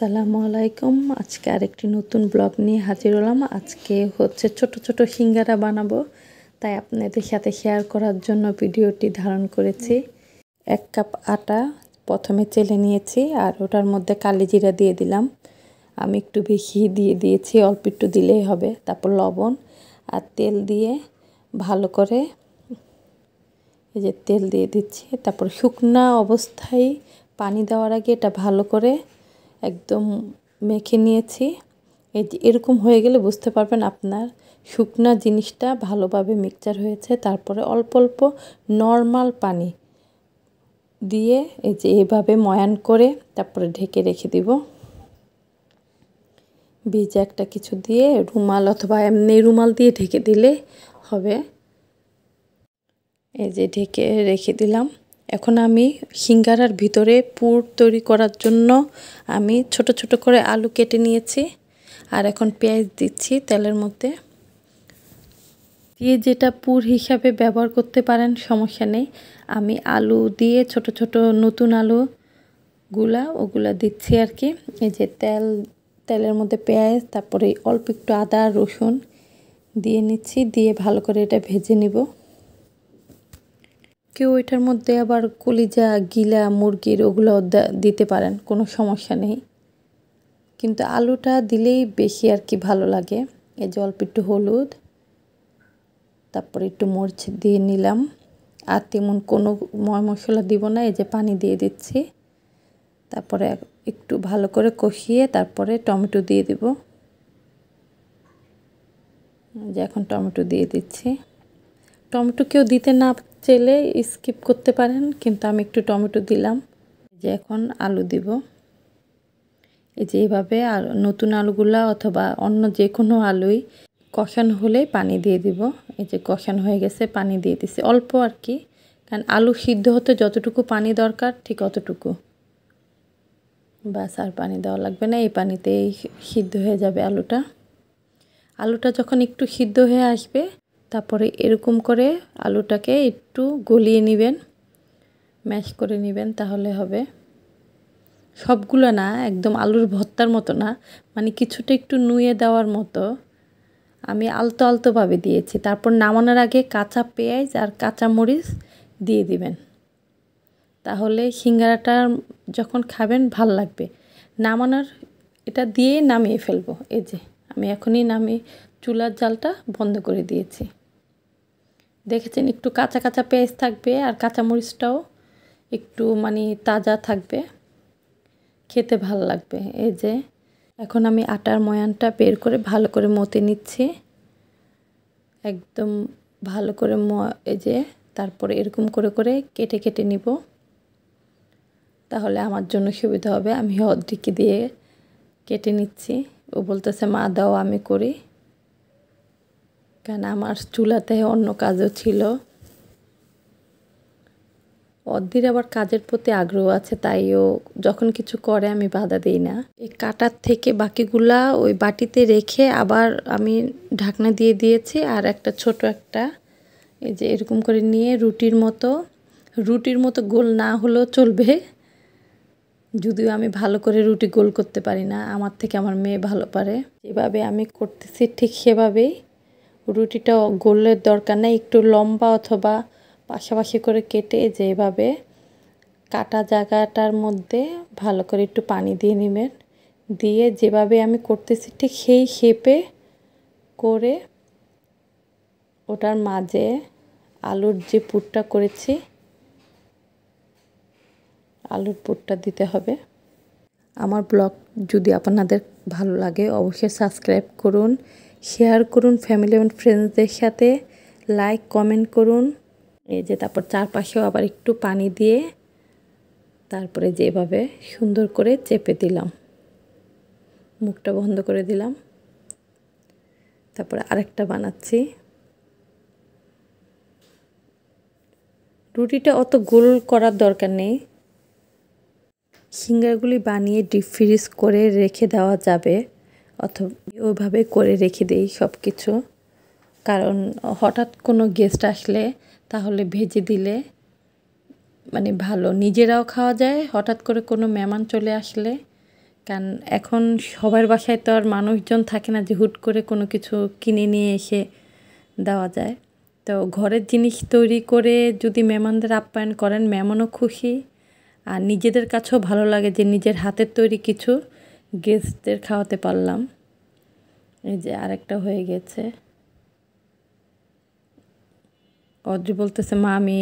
আসসালামু আলাইকুম আজকে আরেকটি নতুন ব্লগ নিয়ে হাজির হলাম আজকে হচ্ছে ছোট ছোট সিঙ্গারা বানাবো তাই আপনাদের সাথে শেয়ার করার জন্য ভিডিওটি ধারণ করেছি এক কাপ আটা প্রথমে চেলে নিয়েছি আর ওটার মধ্যে কালি জিরা দিয়ে দিলাম আমি একটু বেশি দিয়ে দিয়েছি অল্প একটু দিলেই হবে তারপর লবণ আর তেল দিয়ে ভালো করে এই যে তেল দিয়ে দিচ্ছি তারপর শুকনা অবস্থায় পানি দেওয়ার আগে এটা ভালো করে একদম মেখে নিয়েছি এরকম হয়ে গেলে বুঝতে পারবেন আপনার শুকনা জিনিসটা ভালোভাবে মিক্সচার হয়েছে তারপরে অল্প অল্প নর্মাল পানি দিয়ে এই যে এভাবে ময়ান করে তারপরে ঢেকে রেখে দিব বীজ একটা কিছু দিয়ে রুমাল অথবা এমনি রুমাল দিয়ে ঢেকে দিলে হবে এই যে ঢেকে রেখে দিলাম এখন আমি সিঙ্গারার ভিতরে পুর তৈরি করার জন্য আমি ছোট ছোট করে আলু কেটে নিয়েছি আর এখন পেঁয়াজ দিচ্ছি তেলের মধ্যে দিয়ে যেটা পুর হিসাবে ব্যবহার করতে পারেন সমস্যা নেই আমি আলু দিয়ে ছোট ছোট নতুন আলু গুলা ওগুলা দিচ্ছি আর কি এই যে তেল তেলের মধ্যে পেঁয়াজ তারপরে অল্প একটু আদা রসুন দিয়ে নিচ্ছি দিয়ে ভালো করে এটা ভেজে নিব কেউ এটার মধ্যে আবার কলিজা গিলা মুরগির ওগুলো দিতে পারেন কোনো সমস্যা নেই কিন্তু আলুটা দিলেই বেশি আর কি ভালো লাগে এই যে অল্প একটু হলুদ তারপরে একটু মরিচ দিয়ে নিলাম আর তেমন কোনো ময় মশলা দিব না এই যে পানি দিয়ে দিচ্ছি তারপরে একটু ভালো করে কষিয়ে তারপরে টমেটো দিয়ে দেব যে এখন টমেটো দিয়ে দিচ্ছি টমেটো কেউ দিতে না চেলে স্কিপ করতে পারেন কিন্তু আমি একটু টমেটো দিলাম যে এখন আলু দিব এই যে এইভাবে আর নতুন আলুগুলা অথবা অন্য যে কোনো আলুই কষান হলেই পানি দিয়ে দিব এই যে কষান হয়ে গেছে পানি দিয়ে দিছি অল্প আর কি কারণ আলু সিদ্ধ হতে যতটুকু পানি দরকার ঠিক অতটুকু বাস আর পানি দেওয়া লাগবে না এই পানিতেই সিদ্ধ হয়ে যাবে আলুটা আলুটা যখন একটু সিদ্ধ হয়ে আসবে তারপরে এরকম করে আলুটাকে একটু গলিয়ে নেবেন ম্যাশ করে নেবেন তাহলে হবে সবগুলো না একদম আলুর ভর্তার মতো না মানে কিছুটা একটু নুয়ে দেওয়ার মতো আমি আলতো আলতোভাবে দিয়েছি তারপর নামানোর আগে কাঁচা পেঁয়াজ আর কাঁচা মরিচ দিয়ে দিবেন তাহলে শিঙ্গারাটা যখন খাবেন ভাল লাগবে নামানোর এটা দিয়ে নামিয়ে ফেলবো এই যে আমি এখনই নামিয়ে চুলার জালটা বন্ধ করে দিয়েছি দেখেছেন একটু কাঁচা কাঁচা পেঁয়াজ থাকবে আর কাঁচামরিচটাও একটু মানে তাজা থাকবে খেতে ভাল লাগবে এই যে এখন আমি আটার ময়ানটা বের করে ভালো করে মতে নিচ্ছি একদম ভালো করে ম এই যে তারপরে এরকম করে করে কেটে কেটে নিব তাহলে আমার জন্য সুবিধা হবে আমি অর্ধেক দিয়ে কেটে নিচ্ছি ও বলতেছে মা দাও আমি করি কেন আমার চুলাতে অন্য কাজও ছিল অদ্দির আবার কাজের প্রতি আগ্রহ আছে তাই ও যখন কিছু করে আমি বাধা দিই না এই কাটার থেকে বাকিগুলা ওই বাটিতে রেখে আবার আমি ঢাকনা দিয়ে দিয়েছি আর একটা ছোট একটা এই যে এরকম করে নিয়ে রুটির মতো রুটির মতো গোল না হলেও চলবে যদিও আমি ভালো করে রুটি গোল করতে পারি না আমার থেকে আমার মেয়ে ভালো পারে যেভাবে আমি করতেছি ঠিক সেভাবেই রুটিটা গোলের দরকার নেই একটু লম্বা অথবা পাশাপাশি করে কেটে যেভাবে কাটা জায়গাটার মধ্যে ভালো করে একটু পানি দিয়ে নেবেন দিয়ে যেভাবে আমি করতেছি ঠিক সেই শেপে করে ওটার মাঝে আলুর যে পুরটা করেছি আলুর পুরটা দিতে হবে আমার ব্লগ যদি আপনাদের ভালো লাগে অবশ্যই সাবস্ক্রাইব করুন শেয়ার করুন ফ্যামিলি এবং ফ্রেন্ডসদের সাথে লাইক কমেন্ট করুন এই যে তারপর চারপাশেও আবার একটু পানি দিয়ে তারপরে যেভাবে সুন্দর করে চেপে দিলাম মুখটা বন্ধ করে দিলাম তারপরে আরেকটা বানাচ্ছি রুটিটা অত গোল করার দরকার নেই সিঙ্গারগুলি বানিয়ে ডিপ ফ্রিজ করে রেখে দেওয়া যাবে অথবা ওইভাবে করে রেখে দিই সব কিছু কারণ হঠাৎ কোনো গেস্ট আসলে তাহলে ভেজে দিলে মানে ভালো নিজেরাও খাওয়া যায় হঠাৎ করে কোনো মেমান চলে আসলে কারণ এখন সবার বাসায় তো আর মানুষজন থাকে না যে হুট করে কোনো কিছু কিনে নিয়ে এসে দেওয়া যায় তো ঘরের জিনিস তৈরি করে যদি মেমানদের আপ্যায়ন করেন মেহমানও খুশি আর নিজেদের কাছেও ভালো লাগে যে নিজের হাতের তৈরি কিছু গেস্টদের খাওয়াতে পারলাম এই যে আরেকটা হয়ে গেছে অদ্রি বলতেছে মা আমি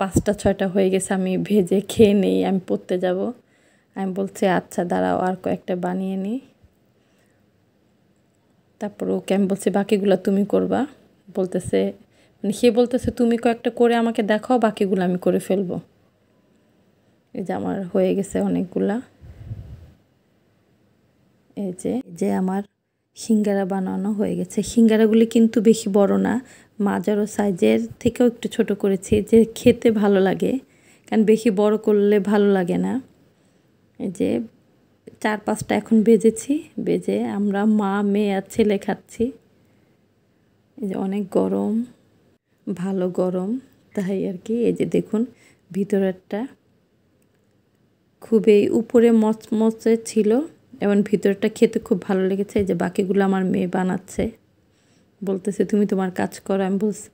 পাঁচটা ছয়টা হয়ে গেছে আমি ভেজে খেয়ে নেই আমি পড়তে যাব আমি বলছি আচ্ছা দাঁড়াও আর কয়েকটা বানিয়ে নিই তারপর ওকে আমি বলছি বাকিগুলো তুমি করবা বলতেছে মানে সে বলতেছে তুমি কয়েকটা করে আমাকে দেখাও বাকিগুলো আমি করে ফেলবো এই যে আমার হয়ে গেছে অনেকগুলা এই যে যে আমার সিঙ্গারা বানানো হয়ে গেছে সিঙ্গারাগুলি কিন্তু বেশি বড় না মাজারো সাইজের থেকেও একটু ছোট করেছি যে খেতে ভালো লাগে কারণ বেশি বড় করলে ভালো লাগে না এই যে চার পাঁচটা এখন বেজেছি বেজে আমরা মা মেয়ে আর ছেলে খাচ্ছি এই যে অনেক গরম ভালো গরম তাই আর কি এই যে দেখুন ভিতরেরটা খুবই উপরে মচমচে ছিল এবং ভিতরটা খেতে খুব ভালো লেগেছে যে বাকিগুলো আমার মেয়ে বানাচ্ছে বলতেছে তুমি তোমার কাজ করো আমি বলছি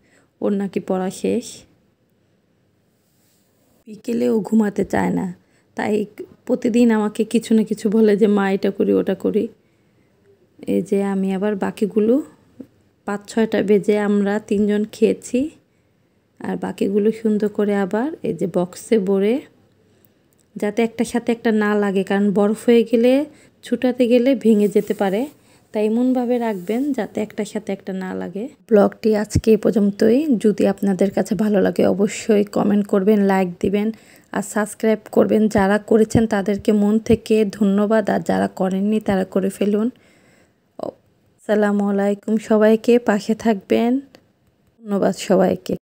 ওর নাকি পড়া শেষ বিকেলে ও ঘুমাতে চায় না তাই প্রতিদিন আমাকে কিছু না কিছু বলে যে মা এটা করি ওটা করি এই যে আমি আবার বাকিগুলো পাঁচ ছয়টা বেজে আমরা তিনজন খেয়েছি আর বাকিগুলো সুন্দর করে আবার এই যে বক্সে ভরে যাতে একটা সাথে একটা না লাগে কারণ বরফ হয়ে গেলে ছুটাতে গেলে ভেঙে যেতে পারে তাই এমনভাবে রাখবেন যাতে একটা সাথে একটা না লাগে ব্লগটি আজকে এ পর্যন্তই যদি আপনাদের কাছে ভালো লাগে অবশ্যই কমেন্ট করবেন লাইক দিবেন আর সাবস্ক্রাইব করবেন যারা করেছেন তাদেরকে মন থেকে ধন্যবাদ আর যারা করেননি তারা করে ফেলুন সালামু আলাইকুম সবাইকে পাশে থাকবেন ধন্যবাদ সবাইকে